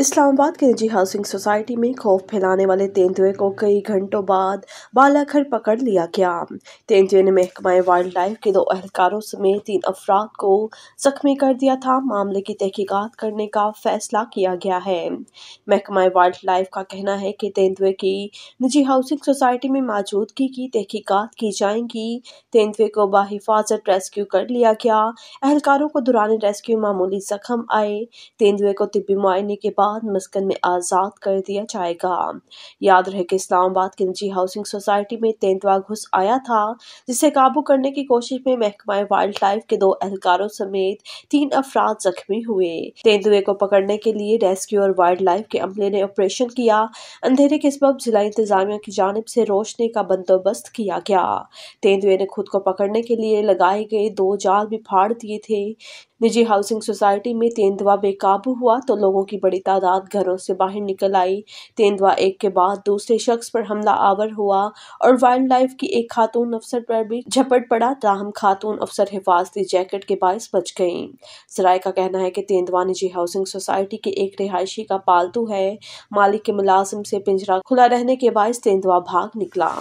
इस्लामाबाद के निजी housing society में खौफ फैलाने वाले तेंदुए को कई घंटों बाद बालाघर पकड़ लिया गया तेंदुए ने महकमा वाइल्ड लाइफ के दो अहलकारों समेत तीन अफराद को जख्मी कर दिया था मामले की तहकीकात करने का फैसला किया गया है महकमा वाइल्ड लाइफ का कहना है कि तेंदुए की निजी हाउसिंग सोसाइटी में मौजूदगी की तहकीकत की जाएंगी तेंदुए को बाहिफाजत रेस्क्यू कर लिया गया अहलकारों को दौरान रेस्क्यू मामूली जख्म आए तेंदुए को तिबी मुआयने के बाद इस्लामाबाद मस्कन में आज़ाद कर दिया जाएगा याद रहे कि इस्लामाबाद की निजी हाउसिंग सोसाइटी में तेंदुआ घुस आया था जिसे काबू करने की कोशिश में महकमा वाइल्ड लाइफ के दो एहलकारों समेत तीन अफराद जख्मी हुए तेंदुए को पकड़ने के लिए रेस्क्यू और वाइल्ड लाइफ के अमले ने ऑपरेशन किया अंधेरे के सब जिला इंतजामिया की जानब से रोशनी का बंदोबस्त किया गया तेंदुए ने खुद को पकड़ने के लिए लगाए गए दो जाल भी फाड़ दिए थे निजी हाउसिंग सोसाइटी में तेंदुआ बेकाबू हुआ तो लोगों की बड़ी तादाद घरों से बाहर निकल आई तेंदुआ एक के बाद दूसरे शख्स पर हमला आवर हुआ और वाइल्ड लाइफ की एक खातून अफसर पर भी झपट पड़ा ताहम खातून अफसर हिफाजती जैकेट के बायस बच गई सराय का कहना है कि तेंदुआ निजी हाउसिंग सोसाइटी के एक रिहायशी का पालतू है मालिक के मुलाजिम से पिंजरा खुला रहने के बायस तेंदुआ भाग निकला